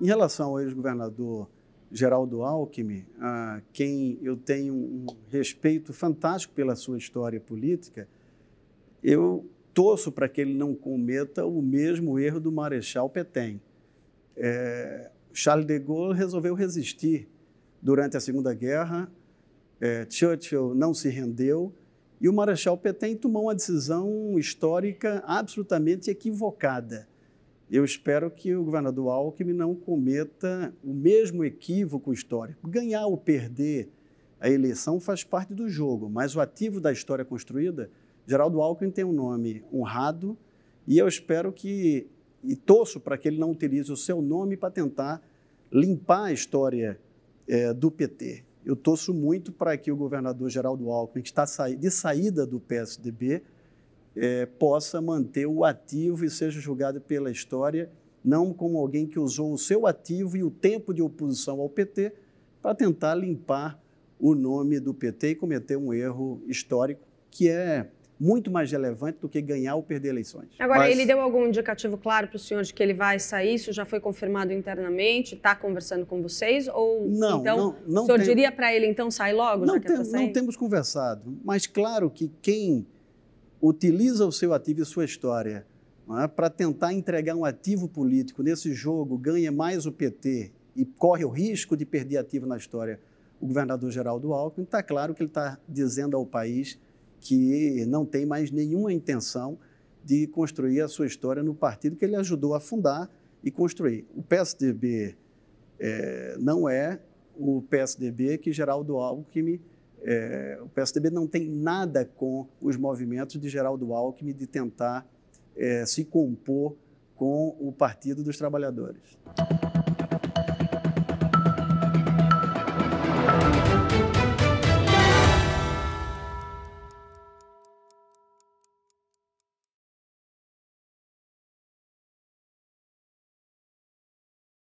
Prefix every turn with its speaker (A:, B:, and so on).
A: Em relação ao ex-governador Geraldo Alckmin, a quem eu tenho um respeito fantástico pela sua história política, eu torço para que ele não cometa o mesmo erro do Marechal Petain. É, Charles de Gaulle resolveu resistir durante a Segunda Guerra, é, Churchill não se rendeu e o Marechal Petain tomou uma decisão histórica absolutamente equivocada eu espero que o governador Alckmin não cometa o mesmo equívoco histórico. Ganhar ou perder a eleição faz parte do jogo, mas o ativo da história construída, Geraldo Alckmin tem um nome honrado e eu espero que, e torço para que ele não utilize o seu nome para tentar limpar a história é, do PT. Eu torço muito para que o governador Geraldo Alckmin, que está de saída do PSDB, é, possa manter o ativo e seja julgado pela história, não como alguém que usou o seu ativo e o tempo de oposição ao PT para tentar limpar o nome do PT e cometer um erro histórico que é muito mais relevante do que ganhar ou perder eleições. Agora, Mas... ele deu
B: algum indicativo claro para o senhor de que ele vai sair? Isso já foi confirmado internamente? Está conversando com vocês? Ou não, então, não, não o senhor tem... diria para ele, então, sai logo? Não, tá tem, não
A: temos conversado. Mas claro que quem utiliza o seu ativo e sua história é? para tentar entregar um ativo político nesse jogo, ganha mais o PT e corre o risco de perder ativo na história o governador Geraldo Alckmin, está claro que ele está dizendo ao país que não tem mais nenhuma intenção de construir a sua história no partido que ele ajudou a fundar e construir. O PSDB é, eh, não é o PSDB que Geraldo Alckmin é, o PSDB não tem nada com os movimentos de Geraldo Alckmin de tentar é, se compor com o Partido dos Trabalhadores.